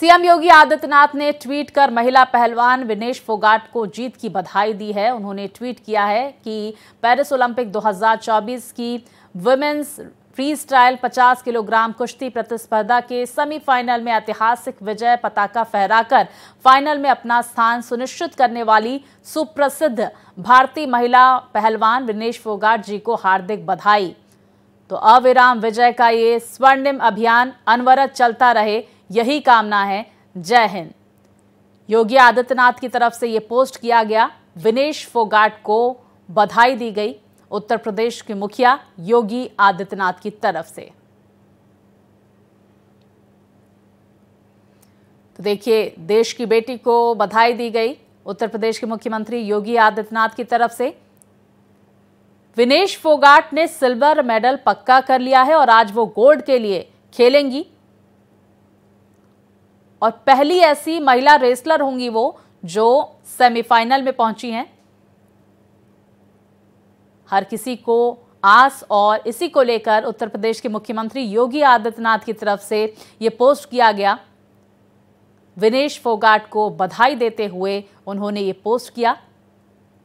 CM योगी आदित्यनाथ ने tweet कर महिला पहलवान विनेश फोगाट को जीत की बधाई दी है उन्होंने ट्वीट किया है कि पेरिस ओलंपिक 2024 की वुमेन्स फ्री स्टाइल पचास किलोग्राम कुश्ती प्रतिस्पर्धा के सेमीफाइनल में ऐतिहासिक विजय पताका फहराकर फाइनल में अपना स्थान सुनिश्चित करने वाली सुप्रसिद्ध भारतीय महिला पहलवान विनेश फोगाट जी को हार्दिक बधाई तो अविराम विजय का ये स्वर्णिम अभियान अनवरत चलता रहे यही कामना है जय हिंद योगी आदित्यनाथ की तरफ से ये पोस्ट किया गया विनेश फोगाट को बधाई दी गई उत्तर प्रदेश के मुखिया योगी आदित्यनाथ की तरफ से तो देखिए देश की बेटी को बधाई दी गई उत्तर प्रदेश के मुख्यमंत्री योगी आदित्यनाथ की तरफ से विनेश फोगाट ने सिल्वर मेडल पक्का कर लिया है और आज वो गोल्ड के लिए खेलेंगी और पहली ऐसी महिला रेसलर होंगी वो जो सेमीफाइनल में पहुंची हैं हर किसी को आस और इसी को लेकर उत्तर प्रदेश के मुख्यमंत्री योगी आदित्यनाथ की तरफ से ये पोस्ट किया गया विनेश फोगाट को बधाई देते हुए उन्होंने ये पोस्ट किया